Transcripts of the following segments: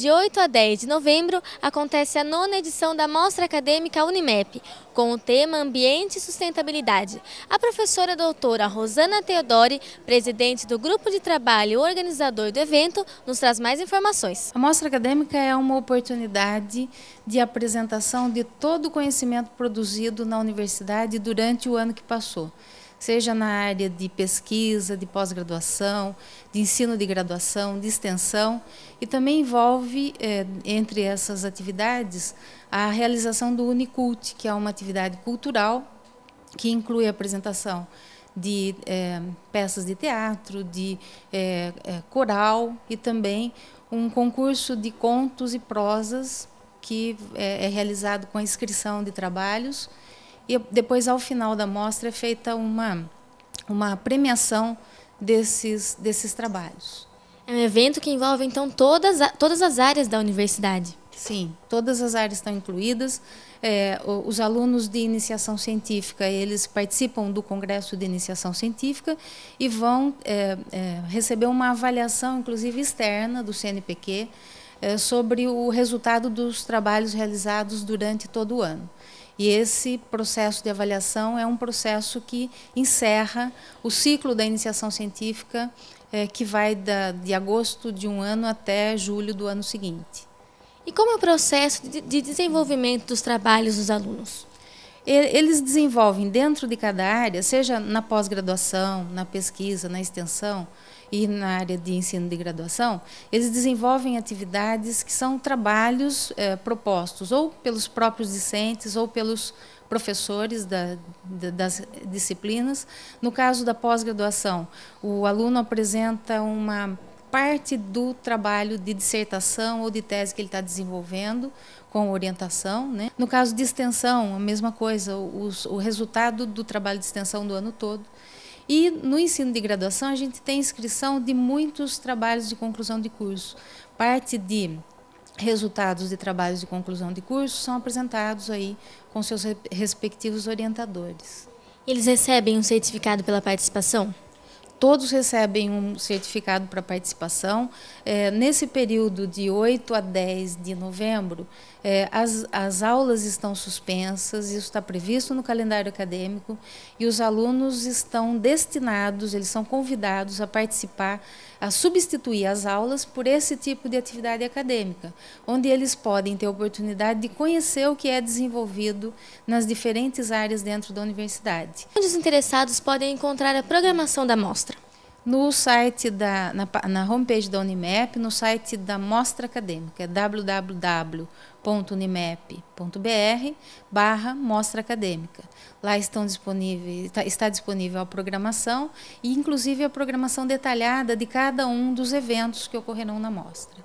De 8 a 10 de novembro acontece a nona edição da Mostra Acadêmica Unimep, com o tema Ambiente e Sustentabilidade. A professora doutora Rosana Teodori, presidente do grupo de trabalho e organizador do evento, nos traz mais informações. A Mostra Acadêmica é uma oportunidade de apresentação de todo o conhecimento produzido na universidade durante o ano que passou seja na área de pesquisa, de pós-graduação, de ensino de graduação, de extensão, e também envolve, é, entre essas atividades, a realização do Unicult, que é uma atividade cultural que inclui a apresentação de é, peças de teatro, de é, coral e também um concurso de contos e prosas que é, realizado com a inscrição de trabalhos e depois, ao final da mostra, é feita uma, uma premiação desses, desses trabalhos. É um evento que envolve, então, todas, todas as áreas da universidade. Sim, todas as áreas estão incluídas. É, os alunos de iniciação científica eles participam do congresso de iniciação científica e vão é, é, receber uma avaliação, inclusive externa, do CNPq, eh, sobre o resultado dos trabalhos realizados durante todo o ano. E esse processo de avaliação é um processo que encerra o ciclo da iniciação científica, eh, que vai de agosto de um ano até julho do ano seguinte. E como é o processo de desenvolvimento dos trabalhos dos alunos? Eles desenvolvem dentro de cada área, seja na pós-graduação, na pesquisa, na extensão, e na área de ensino de graduação, eles desenvolvem atividades que são trabalhos é, propostos ou pelos próprios discentes ou pelos professores da, da, das disciplinas. No caso da pós-graduação, o aluno apresenta uma parte do trabalho de dissertação ou de tese que ele está desenvolvendo com orientação. Né? No caso de extensão, a mesma coisa, os, o resultado do trabalho de extensão do ano todo e no ensino de graduação, a gente tem inscrição de muitos trabalhos de conclusão de curso. Parte de resultados de trabalhos de conclusão de curso são apresentados aí com seus respectivos orientadores. Eles recebem um certificado pela participação? Todos recebem um certificado para participação. É, nesse período de 8 a 10 de novembro, é, as, as aulas estão suspensas, isso está previsto no calendário acadêmico, e os alunos estão destinados, eles são convidados a participar, a substituir as aulas por esse tipo de atividade acadêmica, onde eles podem ter a oportunidade de conhecer o que é desenvolvido nas diferentes áreas dentro da universidade. Onde os interessados podem encontrar a programação da mostra? no site da na, na homepage da Unimep, no site da Mostra Acadêmica, www.unimep.br barra Mostra Acadêmica. Lá estão disponíveis, tá, está disponível a programação e inclusive a programação detalhada de cada um dos eventos que ocorrerão na mostra.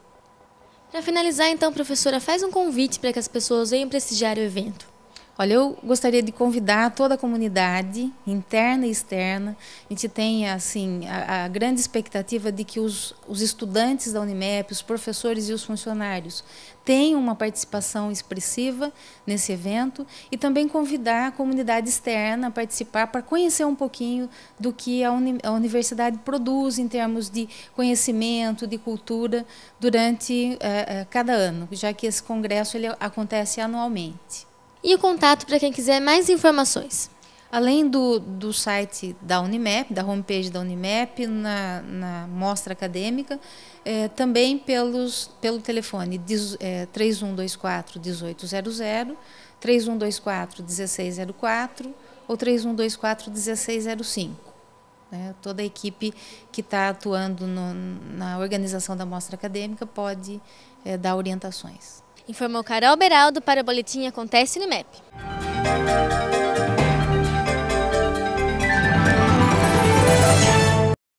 Para finalizar, então, professora, faz um convite para que as pessoas venham prestigiar o evento. Olha, eu gostaria de convidar toda a comunidade, interna e externa. A gente tem assim, a, a grande expectativa de que os, os estudantes da Unimep, os professores e os funcionários tenham uma participação expressiva nesse evento e também convidar a comunidade externa a participar para conhecer um pouquinho do que a, uni a universidade produz em termos de conhecimento, de cultura durante eh, eh, cada ano, já que esse congresso ele acontece anualmente e o contato para quem quiser mais informações. Além do, do site da Unimap, da homepage da Unimap, na, na mostra acadêmica, é, também pelos, pelo telefone é, 3124 1800, 3124 1604 ou 3124 1605. Né? Toda a equipe que está atuando no, na organização da mostra acadêmica pode é, dar orientações. Informou Carol Beraldo para o Boletim Acontece no IMEP.